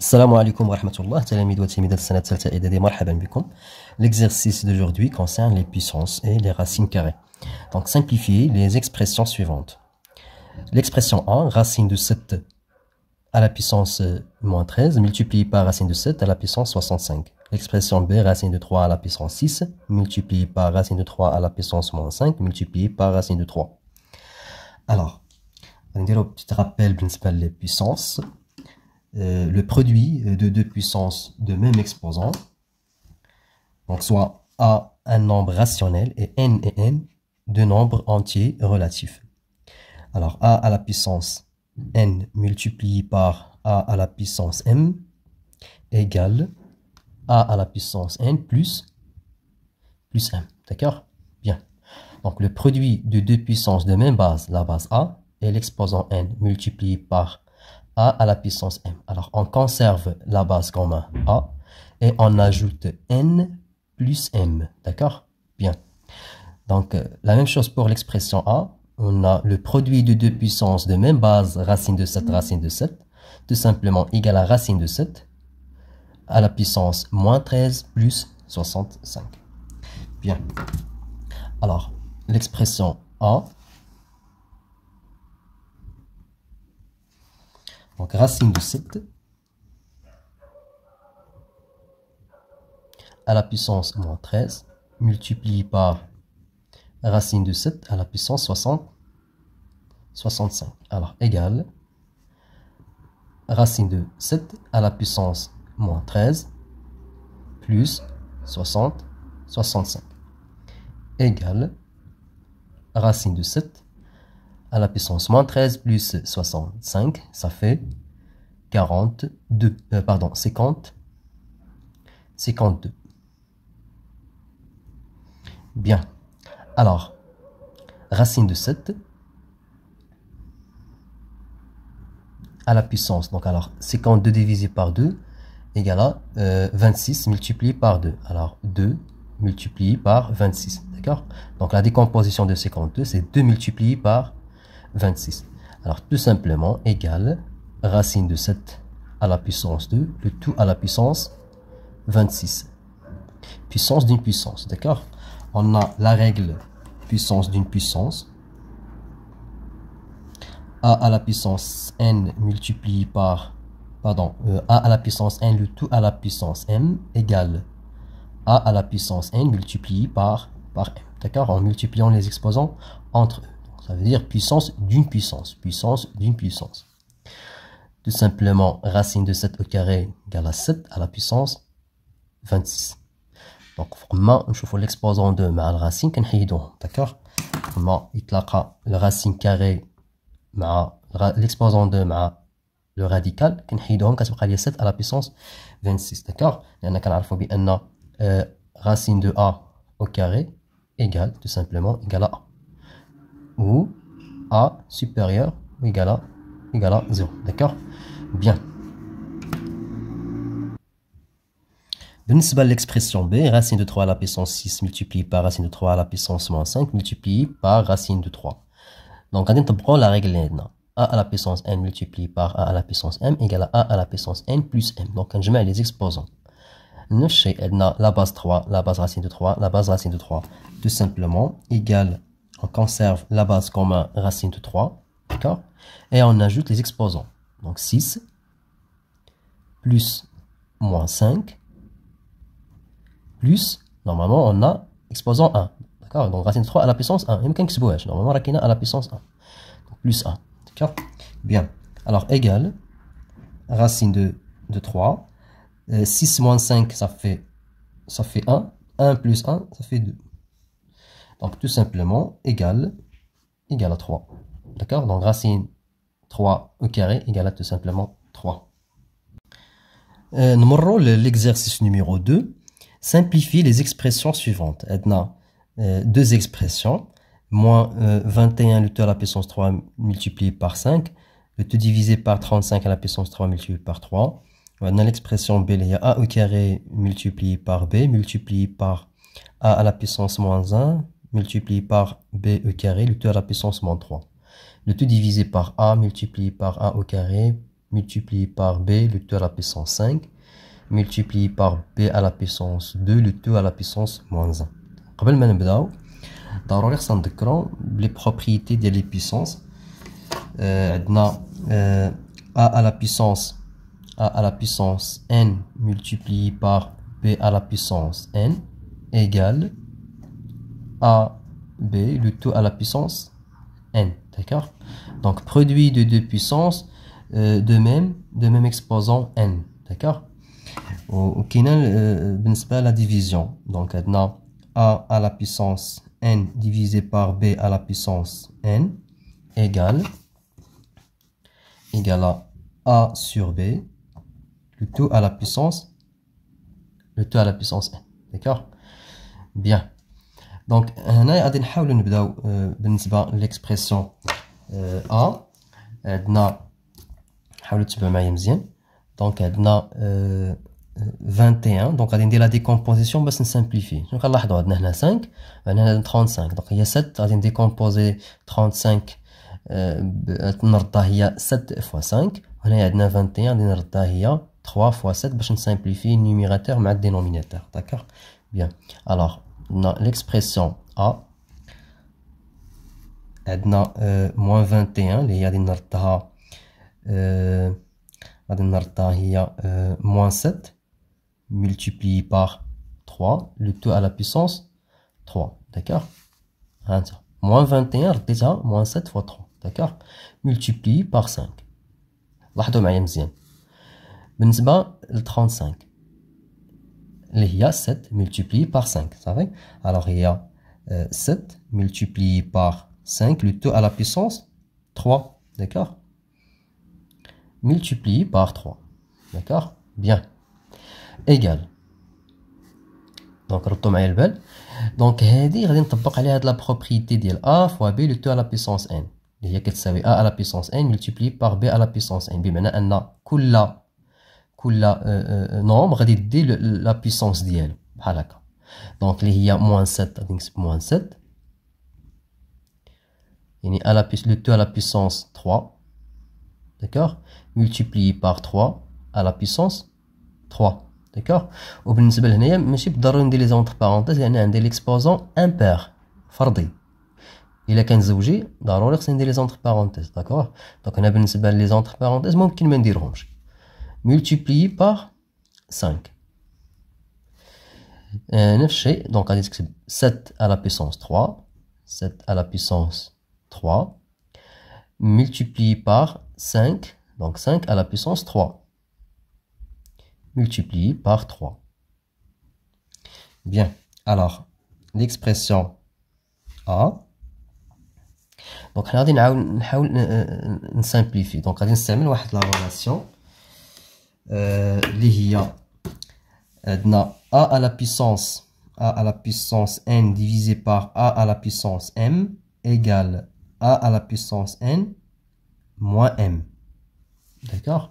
Salam alaikum wa rahmatullah, Sanat Salta et marhaban bikum. L'exercice d'aujourd'hui concerne les puissances et les racines carrées. Donc simplifiez les expressions suivantes. L'expression a racine de 7 euh, à la puissance moins 13, multiplié par racine de 7 à la puissance 65. L'expression B, racine de 3 à la puissance 6, multiplié par racine de 3 à la puissance moins 5, multiplié par racine de 3. Alors, on va dire un petit rappel les puissances. Euh, le produit euh, de deux puissances de même exposant, donc soit A un nombre rationnel et n et n deux nombres entiers relatifs. Alors A à la puissance n multiplié par A à la puissance m égale A à la puissance n plus, plus m. D'accord Bien. Donc le produit de deux puissances de même base, la base A, et l'exposant n multiplié par a à la puissance m. Alors, on conserve la base commune a et on ajoute n plus m. D'accord Bien. Donc, euh, la même chose pour l'expression a. On a le produit de deux puissances de même base, racine de 7, racine de 7, tout simplement égal à racine de 7 à la puissance moins 13 plus 65. Bien. Alors, l'expression a Donc racine de 7 à la puissance moins 13 multiplié par racine de 7 à la puissance 60, 65. Alors égale racine de 7 à la puissance moins 13 plus 60, 65 égale racine de 7 à la puissance moins 13 plus 65, ça fait 42, euh, pardon, 50, 52. Bien. Alors, racine de 7 à la puissance. Donc, alors, 52 divisé par 2 égale à 26 euh, multiplié par 2. Alors, 2 multiplié par 26. D'accord Donc, la décomposition de 52, c'est 2 multiplié par 26. Alors tout simplement égale racine de 7 à la puissance 2, le tout à la puissance 26. Puissance d'une puissance, d'accord On a la règle puissance d'une puissance. a à la puissance n multiplié par, pardon, euh, a à la puissance n, le tout à la puissance m égale a à la puissance n multiplié par, par m. D'accord En multipliant les exposants entre eux. Ça veut dire puissance d'une puissance, puissance d'une puissance. Tout simplement, racine de 7 au carré égale à 7 à la puissance 26. Donc, je fais l'exposant de ma racine D'accord le racine carré l'exposant de ma le radical كنحيدوهم كتبقى لي 7 à la puissance 26 d'accord euh, racine de a au carré égale tout simplement égale à a ou a supérieur ou égal à, 0. D'accord Bien. avons l'expression B, racine de 3 à la puissance 6 multipliée par racine de 3 à la puissance moins 5 multipliée par racine de 3. Donc, on prend la règle n. a à la puissance n multiplié par a à la puissance m égale à a à la puissance n plus m. Donc, quand je mets les exposants. Nous, chez la base 3, la base racine de 3, la base racine de 3, tout simplement, égale on conserve la base comme racine de 3, d'accord Et on ajoute les exposants. Donc 6 plus moins 5 plus, normalement, on a exposant 1. D'accord Donc racine de 3 à la puissance 1. Même se normalement, racine à la puissance 1. Donc plus 1. D'accord Bien. Alors égale racine de, 3. 6 euh, moins 5, ça fait, ça fait 1. 1 plus 1, ça fait 2. Donc tout simplement, égal, égal à 3. D'accord Donc racine 3 au carré égale à tout simplement 3. Euh, l'exercice numéro 2. Simplifie les expressions suivantes. Edna, a euh, deux expressions. Moins 21 euh, le tout à la puissance 3 multiplié par 5. Le tout divisé par 35 à la puissance 3 multiplié par 3. On a l'expression B, il y a A au carré multiplié par B, multiplié par A à la puissance moins 1, multiplié par b au e carré, le tout à la puissance moins 3. Le tout divisé par a multiplié par a au carré, multiplié par b, le tout à la puissance 5, multiplié par b à la puissance 2, le tout à la puissance moins 1. قبل maintenant, dans le les نذكرو les propriétés des euh, euh, a à la puissance a à la puissance n multiplié par b à la puissance n égale a B le tout à la puissance n. D'accord Donc, produit de deux puissances euh, de même, de même exposant n. D'accord Donc, euh, ben, pas la division. Donc, maintenant, A à la puissance n divisé par B à la puissance n égale, égale à A sur B, le tout à la puissance, le tout à la puissance n. D'accord Bien. Donc, ici, nous allons essayer l'expression A Nous allons Donc, nous avons 21 Donc, nous allons la décomposition pour simplifier Donc, regardez, nous avons ici 5 Et nous avons 35 Donc, il y a 7, nous allons décomposé 35 Nous le rendons à 7 fois 5 Ici, nous avons 21, nous le rendons à 3 fois 7 Pour simplifié le numérateur avec le dénominateur D'accord Bien, alors on a l'expression A euh, moins 21 اللي euh, y a euh, moins 7 multiplié par 3 le tout à la puissance 3 d'accord moins 21 déjà. moins 7 fois 3 d'accord multiplié par 5 regardez معايا مزيان le 35 il y a 7 multiplié par 5. Alors, il y a 7 multiplié par 5, le tout à la puissance 3. D'accord Multiplié par 3. D'accord Bien. Égal. Donc, retombe à bel. Donc, il y a la propriété de a fois b le tout à la puissance n. اللي هي a à la puissance n multiplié par b à la puissance n بمعنى on A la nombre de la puissance d'Ien. Donc, il y a moins 7, moins 7. Il la le tout à la puissance 3, d'accord, multiplié par 3 à la puissance 3, d'accord. Au monsieur dans les entre-parenthèses, il un impair, fardé. Il a 15 ou dans c'est des entre-parenthèses, d'accord. Donc, il y a un les entre-parenthèses, dérange multiplié par 5. Euh, donc 7 à la puissance 3, 7 à la puissance 3, multiplié par 5, donc 5 à la puissance 3, multiplié par 3. Bien, alors l'expression A, donc on va simplifier, donc on va la relation euh, a à la puissance a à la puissance n divisé par a à la puissance m égale a à la puissance n moins m. D'accord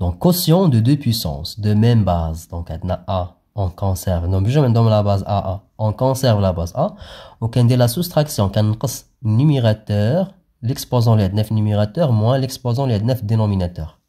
Donc, quotient de deux puissances, de même base. Donc, a, on conserve. Non, je donne la base a, On conserve la base a. On a la soustraction, on numérateur, l'exposant les 9 numérateur moins l'exposant les 9 dénominateur.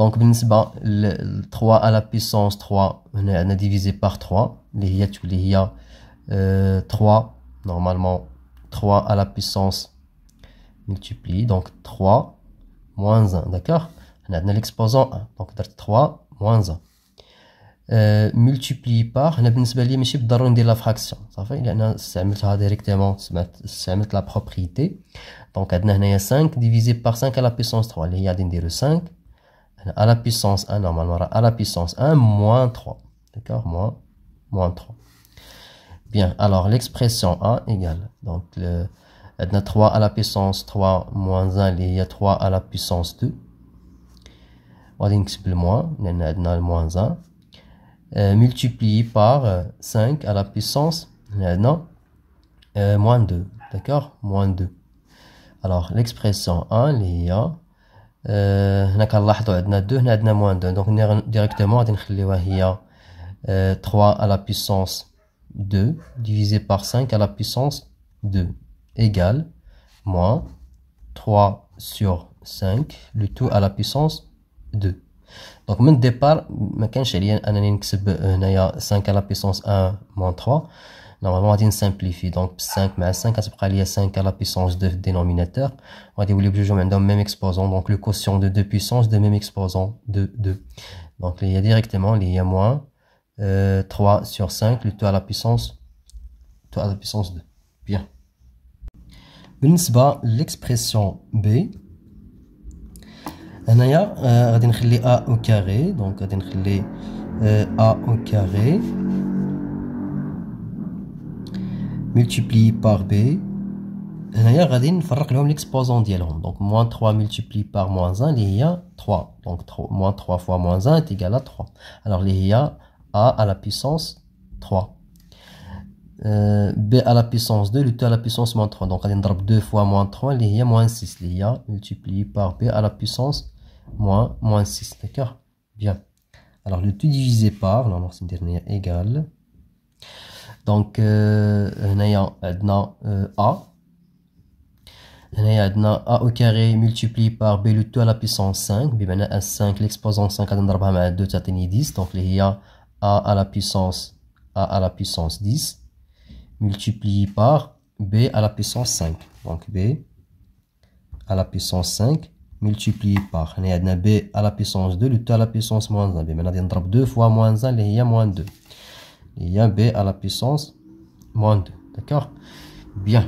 Donc, 3 à la puissance 3, on a divisé par 3, les y a 3, normalement 3 à la puissance multiplie, donc 3 moins 1, d'accord On a l'exposant 1, donc 3 moins 1. Euh, multiplié par, on a بالنسبة لي ماشي بالضروري ندير la fraction, صافي directement, استعملتها directement, استعملت la propriété. Donc, on a 5 divisé par 5 à la puissance 3, اللي هي غادي 5 à la puissance 1 normalement à la puissance 1 moins 3 d'accord moins moins 3 bien alors l'expression 1 égale donc le, 3 à la puissance 3 moins 1 il y a 3 à la puissance 2 on a le moins on a moins 1 euh, multiplié par 5 euh, à la puissance non euh, moins 2 d'accord moins 2 alors l'expression 1 il y a euh, donc directement عندنا 2 هنا 2 3 à la puissance 2 divisé par 5 à la puissance 2 égale moins 3 sur 5 le tout à la puissance 2 donc من الديبار ما كانش عليا انني نكسب هنايا 5 1 moins 3 Normalement, on simplifie. Donc, 5 mais 5, il y a 5 à la puissance de dénominateur. On va dire, oui, même exposant. Donc, le quotient de 2 puissance de même exposant de 2. Donc, il y a directement, il y a moins 3 euh, sur 5, le tout à la puissance, tout à la puissance 2. Bien. l'expression B هنايا غادي نخلي A au carré donc غادي euh, A au carré multiplié par b هنايا غادي نفرق لهم en ديالهم donc moins 3 multiplié par moins 1 اللي هي 3 donc moins 3 fois moins 1 à 3 alors اللي هي a à la puissance 3 euh, b à la puissance 2 le 2 à la puissance moins 3 donc غادي نضرب 2 fois moins 3 اللي هي moins 6 اللي هي multiplié par b à la puissance moins moins 6 d'accord bien alors le tout divisé par non c'est une dernière égale donc, هنايا euh, عندنا euh, a a au carré multiplié par b le tout à la puissance 5 5 l'exposant 5 a نضربها مع 2 تعطيني 10 Donc, اللي هي a à la puissance a à la puissance 10 multiplié par b à la puissance 5 donc b à la puissance 5 multiplié par On a b à la puissance 2 le tout à la puissance moins 1 بمعنى غادي نضرب 2 fois moins 1 اللي هي moins 2 il y a B à la puissance moins 2. D'accord Bien.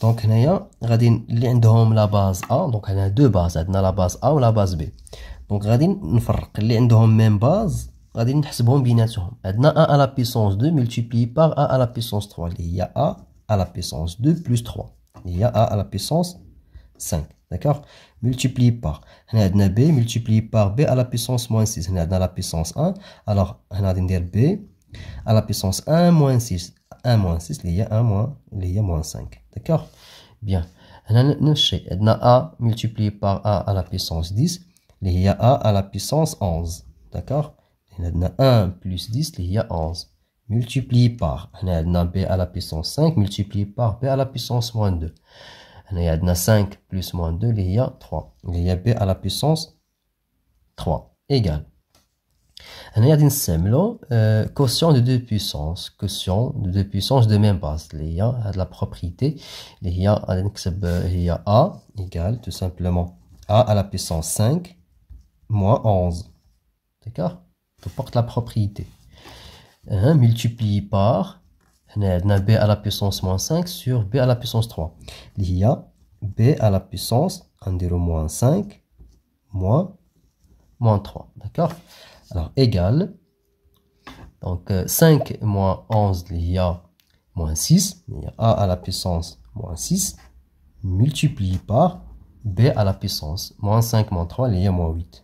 Donc, il y a la base A. Donc, il y a deux bases. Il a la base A ou la base B. Donc, il y a la même base. On a A à la puissance 2 multiplié par A à la puissance 3. Il y a A à la puissance 2 plus 3. Il y a A à la puissance 5. D'accord Multiplié par. On a b multiplié par b à la puissance moins 6. On a la puissance 1. Alors, on a b à la puissance 1 moins 6. 1 moins 6, il y a 1 moins, il y a moins 5. D'accord Bien. On a a multiplié par a à la puissance 10. Il y a a à la puissance 11. D'accord On a 1 plus 10, il y a 11 Multiplie par on a b à la puissance 5 multiplié par b à la puissance moins 2 a 5 plus moins 2, il y a 3. Il y a b à la puissance 3 égal. Il a une euh, quotient de deux puissances, quotient de deux puissances de même base. Il y a de la propriété, il y euh, a a égale tout simplement a à la puissance 5 moins 11. D'accord Porte la propriété. multiplie multiplié par on a b à la puissance moins 5 sur b à la puissance 3 il y a b à la puissance on dirait moins 5 moins moins 3 d'accord alors égal donc 5 euh, moins 11 il y a moins 6 il y a a à la puissance moins 6 multiplié par b à la puissance moins 5 moins 3 il y a moins 8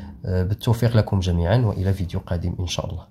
آه، بالتوفيق لكم جميعا والى فيديو قادم ان شاء الله